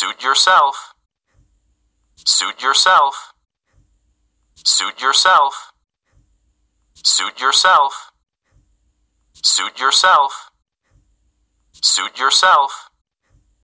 Suit yourself. Suit yourself. Suit yourself. Suit yourself. Suit yourself. Suit yourself.